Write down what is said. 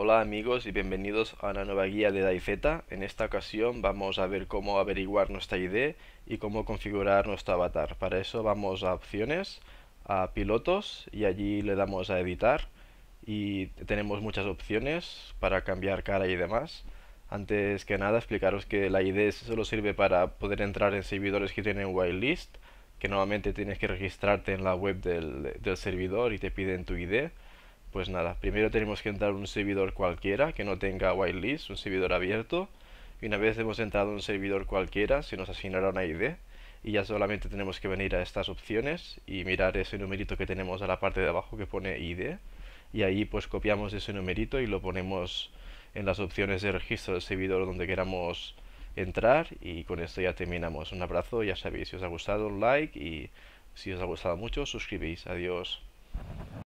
Hola amigos y bienvenidos a una nueva guía de DAIZ. En esta ocasión vamos a ver cómo averiguar nuestra ID y cómo configurar nuestro avatar. Para eso vamos a opciones, a pilotos y allí le damos a editar y tenemos muchas opciones para cambiar cara y demás. Antes que nada explicaros que la ID solo sirve para poder entrar en servidores que tienen whitelist, que normalmente tienes que registrarte en la web del servidor y te piden tu ID pues nada, primero tenemos que entrar un servidor cualquiera que no tenga whitelist, un servidor abierto. Y una vez hemos entrado un servidor cualquiera, se nos asignará una ID. Y ya solamente tenemos que venir a estas opciones y mirar ese numerito que tenemos a la parte de abajo que pone ID. Y ahí pues copiamos ese numerito y lo ponemos en las opciones de registro del servidor donde queramos entrar. Y con esto ya terminamos. Un abrazo, ya sabéis, si os ha gustado, un like y si os ha gustado mucho, suscribís. Adiós.